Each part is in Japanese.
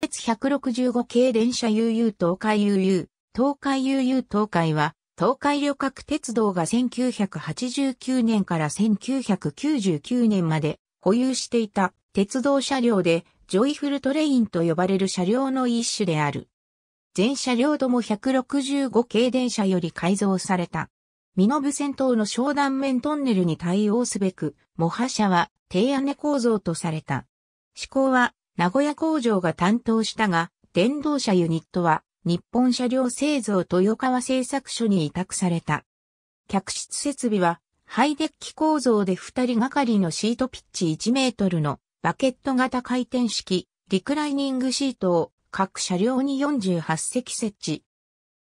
鉄165系電車悠々東海悠々、東海悠々東海は、東海旅客鉄道が1989年から1999年まで保有していた鉄道車両で、ジョイフルトレインと呼ばれる車両の一種である。全車両とも165系電車より改造された。身延線等の商談面トンネルに対応すべく、モハ車は低屋根構造とされた。思考は名古屋工場が担当したが、電動車ユニットは日本車両製造豊川製作所に委託された。客室設備はハイデッキ構造で二人がかりのシートピッチ1メートルのバケット型回転式リクライニングシートを各車両に48席設置。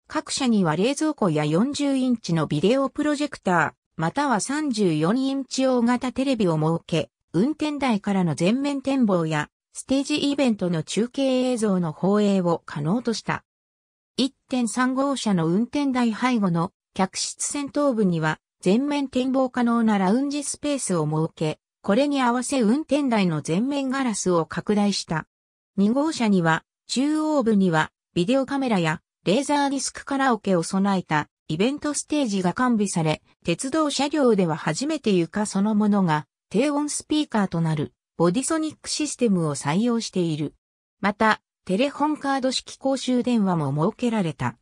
各車には冷蔵庫や40インチのビデオプロジェクター、または34インチ大型テレビを設け、運転台からの全面展望やステージイベントの中継映像の放映を可能とした。1.3号車の運転台背後の客室先頭部には全面展望可能なラウンジスペースを設け、これに合わせ運転台の全面ガラスを拡大した。2号車には中央部にはビデオカメラやレーザーディスクカラオケを備えたイベントステージが完備され、鉄道車両では初めて床そのものが低音スピーカーとなるボディソニックシステムを採用している。また、テレホンカード式公衆電話も設けられた。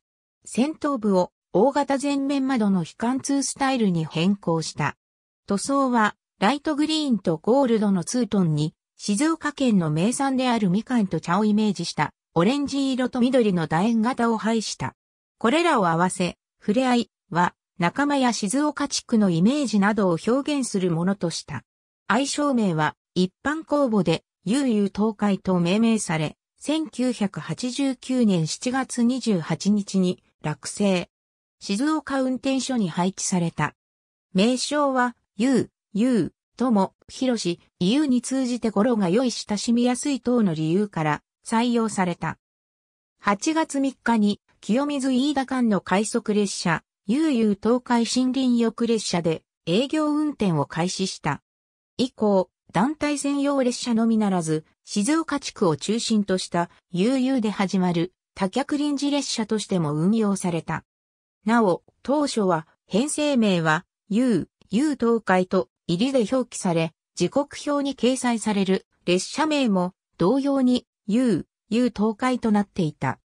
先頭部を大型前面窓の非貫通スタイルに変更した。塗装はライトグリーンとゴールドのツートンに静岡県の名産であるみかんと茶をイメージしたオレンジ色と緑の楕円型を配した。これらを合わせ、触れ合いは仲間や静岡地区のイメージなどを表現するものとした。愛称名は一般公募で悠々東海と命名され、1989年7月28日に落成。静岡運転所に配置された。名称は、ゆう、とも、ひろし、悠由に通じて語呂が良い親しみやすい等の理由から採用された。8月3日に、清水飯田間の快速列車、悠うゆう東海森林浴列車で営業運転を開始した。以降、団体専用列車のみならず、静岡地区を中心とした悠々で始まる多脚臨時列車としても運用された。なお、当初は編成名は U、U 東海と入りで表記され、時刻表に掲載される列車名も同様に U、U 東海となっていた。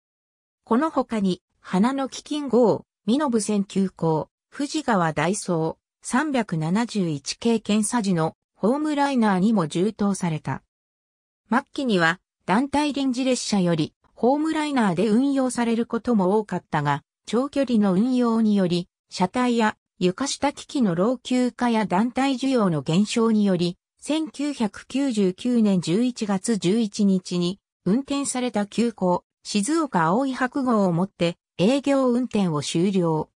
この他に、花の基金号、美延線急行、富士川大層、371系検査時のホームライナーにも充当された。末期には団体臨時列車よりホームライナーで運用されることも多かったが、長距離の運用により、車体や床下機器の老朽化や団体需要の減少により、1999年11月11日に運転された急行、静岡葵白号をもって営業運転を終了。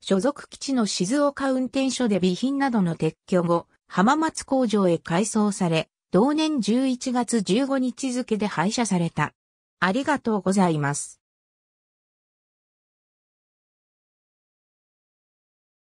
所属基地の静岡運転所で備品などの撤去後、浜松工場へ改装され、同年11月15日付で廃車された。ありがとうございます。